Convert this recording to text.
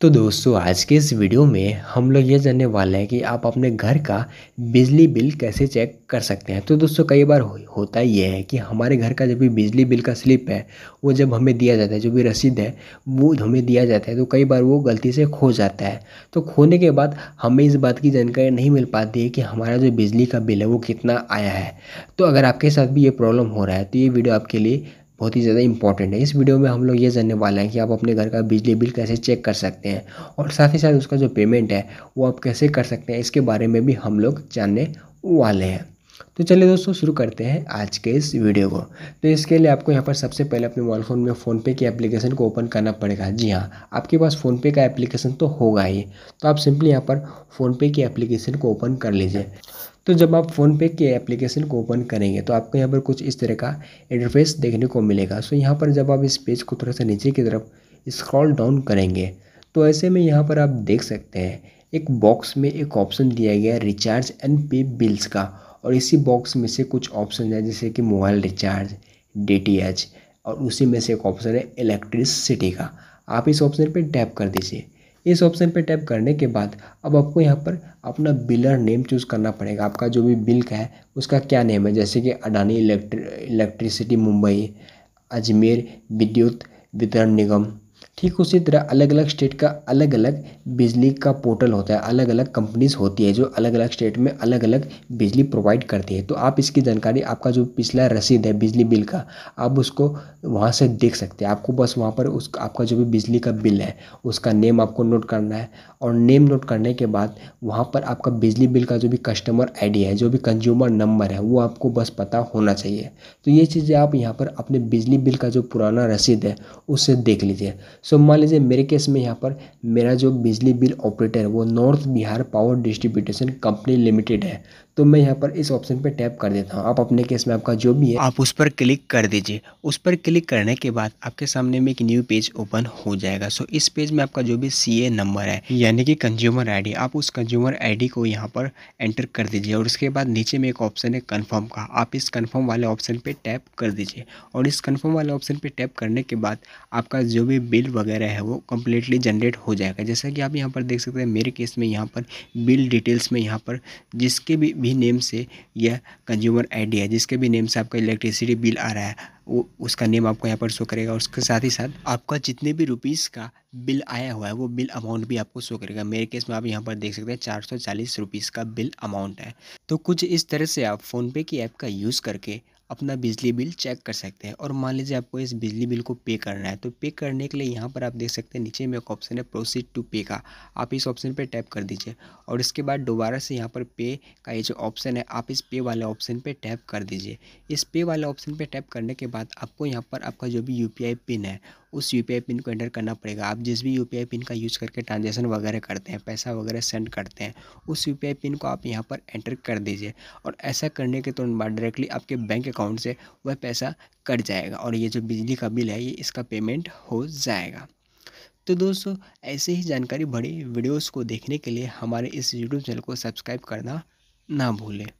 तो दोस्तों आज के इस वीडियो में हम लोग ये जानने वाले हैं कि आप अपने घर का बिजली बिल कैसे चेक कर सकते हैं तो दोस्तों कई बार हो, होता ये है कि हमारे घर का जब भी बिजली बिल का स्लिप है वो जब हमें दिया जाता है जो भी रसीद है वो हमें दिया जाता है तो कई बार वो गलती से खो जाता है तो खोने के बाद हमें इस बात की जानकारी नहीं मिल पाती है कि हमारा जो बिजली का बिल है वो कितना आया है तो अगर आपके साथ भी ये प्रॉब्लम हो रहा है तो ये वीडियो आपके लिए बहुत ही ज़्यादा इंपॉर्टेंट है इस वीडियो में हम लोग ये जानने वाले हैं कि आप अपने घर का बिजली बिल कैसे चेक कर सकते हैं और साथ ही साथ उसका जो पेमेंट है वो आप कैसे कर सकते हैं इसके बारे में भी हम लोग जानने वाले हैं तो चलिए दोस्तों शुरू करते हैं आज के इस वीडियो को तो इसके लिए आपको यहाँ पर सबसे पहले अपने मोबाइल फ़ोन में फ़ोनपे की एप्लीकेशन को ओपन करना पड़ेगा जी हाँ आपके पास फ़ोनपे का एप्लीकेशन तो होगा ही तो आप सिंपली यहाँ पर फ़ोनपे की एप्लीकेशन को ओपन कर लीजिए तो जब आप फ़ोनपे के एप्लीकेशन को ओपन करेंगे तो आपको यहाँ पर कुछ इस तरह का इंटरफेस देखने को मिलेगा सो यहाँ पर जब आप इस पेज को थोड़ा सा नीचे की तरफ स्क्रॉल डाउन करेंगे तो ऐसे में यहाँ पर आप देख सकते हैं एक बॉक्स में एक ऑप्शन दिया गया रिचार्ज एंड पे बिल्स का और इसी बॉक्स में से कुछ ऑप्शन है जैसे कि मोबाइल रिचार्ज डी और उसी में से एक ऑप्शन है इलेक्ट्रिसिटी का आप इस ऑप्शन पर टैप कर दीजिए इस ऑप्शन पे टैप करने के बाद अब आपको यहाँ पर अपना बिलर नेम चूज़ करना पड़ेगा आपका जो भी बिल का है उसका क्या नेम है जैसे कि अडानी इलेक्ट्रिसिटी मुंबई अजमेर विद्युत वितरण निगम ठीक उसी तरह अलग अलग स्टेट का अलग अलग बिजली का पोर्टल होता है अलग अलग कंपनीज होती है जो अलग अलग स्टेट में अलग अलग बिजली प्रोवाइड करती है तो आप इसकी जानकारी आपका जो पिछला रसीद है बिजली बिल का आप उसको वहाँ से देख सकते हैं आपको बस वहाँ पर उस आपका जो भी बिजली का बिल है उसका नेम आपको नोट करना है और नेम नोट करने के बाद वहाँ पर आपका बिजली बिल का जो भी कस्टमर आई है जो भी कंज्यूमर नंबर है वो आपको बस पता होना चाहिए तो ये चीज़ें आप यहाँ पर अपने बिजली बिल का जो पुराना रसीद है उससे देख लीजिए सो मान लीजिए मेरे केस में यहाँ पर मेरा जो बिजली बिल ऑपरेटर है वो north Bihar power distribution company limited है तो मैं यहाँ पर इस ऑप्शन पे टैप कर देता हूँ आप अपने केस में आपका जो भी है आप उस पर क्लिक कर दीजिए उस पर क्लिक करने के बाद आपके सामने में एक न्यू पेज ओपन हो जाएगा सो इस पेज में आपका जो भी सी नंबर है यानी कि कंज्यूमर आई आप उस कंज्यूमर आई को यहाँ पर एंटर कर दीजिए और उसके बाद नीचे में एक ऑप्शन है कन्फर्म का आप इस कन्फर्म वाले ऑप्शन पर टैप कर दीजिए और इस कन्फर्म वाले ऑप्शन पर टैप करने के बाद आपका जो भी बिल बिल वगैरह है वो कम्प्लीटली जनरेट हो जाएगा जैसा कि आप यहाँ पर देख सकते हैं मेरे केस में यहाँ पर बिल डिटेल्स में यहाँ पर जिसके भी, भी नेम से यह कंज्यूमर आई है जिसके भी नेम से आपका इलेक्ट्रिसिटी बिल आ रहा है वो उसका नेम आपको यहाँ पर शो करेगा उसके साथ ही साथ आपका जितने भी रुपीज़ का बिल आया हुआ है वो बिल अमाउंट भी आपको शो करेगा मेरे केस में आप यहाँ पर देख सकते हैं चार सौ चालीस रुपीज़ का बिल अमाउंट है तो कुछ इस तरह से आप फ़ोनपे की ऐप का यूज़ करके अपना बिजली बिल चेक कर सकते हैं और मान लीजिए आपको इस बिजली बिल को पे करना है तो पे करने के लिए यहाँ पर आप देख सकते हैं नीचे में एक ऑप्शन है प्रोसीड टू पे का आप इस ऑप्शन पर टैप कर दीजिए और इसके बाद दोबारा से यहाँ पर पे का ये जो ऑप्शन है आप इस पे वाले ऑप्शन पर टैप कर दीजिए इस पे वाले ऑप्शन पर टैप करने के बाद आपको यहाँ पर आपका जो भी यू पिन है उस यू पिन को एंटर करना पड़ेगा आप जिस भी यू पिन का यूज़ करके ट्रांजेक्शन वगैरह करते हैं पैसा वगैरह सेंड करते हैं उस यू पिन को आप यहाँ पर एंटर कर दीजिए और ऐसा करने के तुरंत बाद डायरेक्टली आपके बैंक अकाउंट से वह पैसा कट जाएगा और ये जो बिजली का बिल है ये इसका पेमेंट हो जाएगा तो दोस्तों ऐसे ही जानकारी भरी वीडियोस को देखने के लिए हमारे इस यूट्यूब चैनल को सब्सक्राइब करना ना भूलें